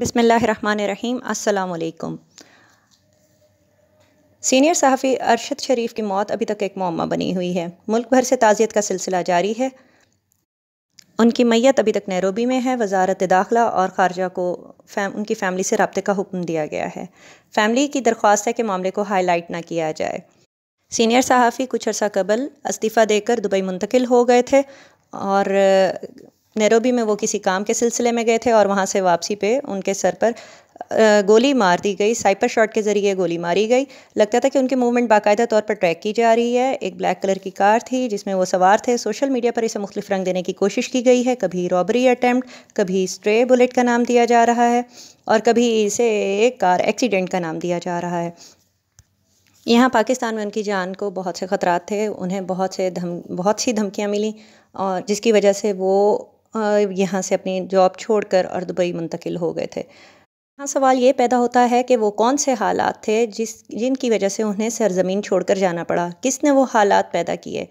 बिसमीम् अल्लाम सीनियर सहाफ़ी अरशद शरीफ की मौत अभी तक एक मम्मा बनी हुई है मुल्क भर से ताज़ियत का सिलसिला जारी है उनकी मैत अभी तक नैरोबी में है वजारत दाखिला और ख़ारजा को फैम उनकी फ़ैमिली से रबते का हुक्म दिया गया है फैमिली की दरख्वास्त है कि मामले को हाईलाइट ना किया जाए सीनियर सहाफ़ी कुछ अर्सा कबल इस्तीफ़ा देकर दुबई मुंतकिल हो गए थे और नैरोबी में वो किसी काम के सिलसिले में गए थे और वहाँ से वापसी पे उनके सर पर गोली मार दी गई साइपर शॉट के ज़रिए गोली मारी गई लगता था कि उनके मूवमेंट बाकायदा तौर पर ट्रैक की जा रही है एक ब्लैक कलर की कार थी जिसमें वो सवार थे सोशल मीडिया पर इसे मुख्तफ रंग देने की कोशिश की गई है कभी रॉबरी अटैम्प्ट कभी स्ट्रे बुलेट का नाम दिया जा रहा है और कभी इसे एक कार एक्सीडेंट का नाम दिया जा रहा है यहाँ पाकिस्तान में उनकी जान को बहुत से ख़तरात थे उन्हें बहुत से धम बहुत सी धमकियाँ मिली और जिसकी वजह से वो यहाँ से अपनी जॉब छोड़कर और दुबई मुंतकिल हो गए थे यहाँ सवाल ये पैदा होता है कि वो कौन से हालात थे जिस जिनकी वजह से उन्हें सरजमीन छोड़कर जाना पड़ा किसने वो हालात पैदा किए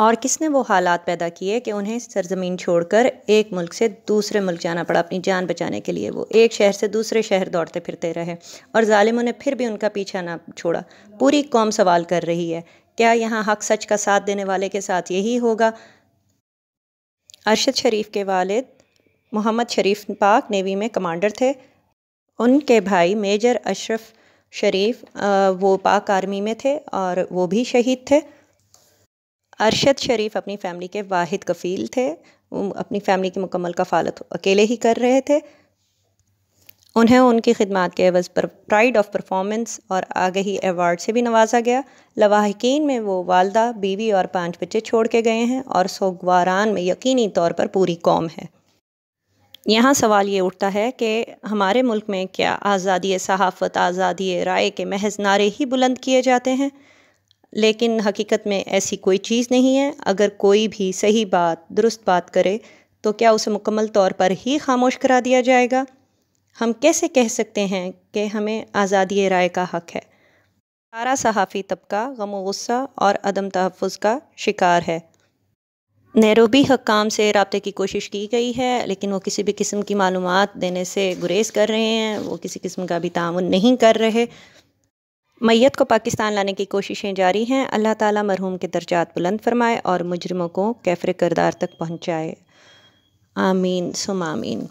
और किसने वो हालात पैदा किए कि उन्हें सरजमीन छोड़कर एक मुल्क से दूसरे मुल्क जाना पड़ा अपनी जान बचाने के लिए वो एक शहर से दूसरे शहर दौड़ते फिरते रहे और ालिमों ने फिर भी उनका पीछा ना छोड़ा पूरी कौम सवाल कर रही है क्या यहाँ हक सच का साथ देने वाले के साथ यही होगा अरशद शरीफ के वालिद मोहम्मद शरीफ पाक नेवी में कमांडर थे उनके भाई मेजर अशरफ शरीफ वो पाक आर्मी में थे और वो भी शहीद थे अरशद शरीफ अपनी फैमिली के वाहिद कफ़ील थे अपनी फैमिली की मुकम्मल कफालत अकेले ही कर रहे थे उन्हें उनकी खिदमत के अवज़ पर प्राइड ऑफ परफॉर्मेंस और आगही एवार्ड से भी नवाजा गया लवाहकिन में वो वालदा बीवी और पांच बच्चे छोड़ के गए हैं और सोगवारान में यकीनी तौर पर पूरी कौम है यहाँ सवाल ये उठता है कि हमारे मुल्क में क्या आज़ादी सहाफ़त आज़ादी राय के महज नारे ही बुलंद किए जाते हैं लेकिन हकीकत में ऐसी कोई चीज़ नहीं है अगर कोई भी सही बात दुरुस्त बात करे तो क्या उसे मुकम्मल तौर पर ही खामोश करा दिया जाएगा हम कैसे कह सकते हैं कि हमें आज़ादी राय का हक है सारा सहाफ़ी तबका गम गुस्सा और अदम तहफ़ का शिकार है नैरोबी हकाम से रबते की कोशिश की गई है लेकिन वो किसी भी किस्म की मालूम देने से गुरेज कर रहे हैं वो किसी किस्म का भी तान नहीं कर रहे मैत को पाकिस्तान लाने की कोशिशें जारी हैं अल्लाह ताला मरहूम के दर्जात बुलंद फरमाए और मुजरमों को कैफर करदार तक पहुँचाए आमीन सुमामीन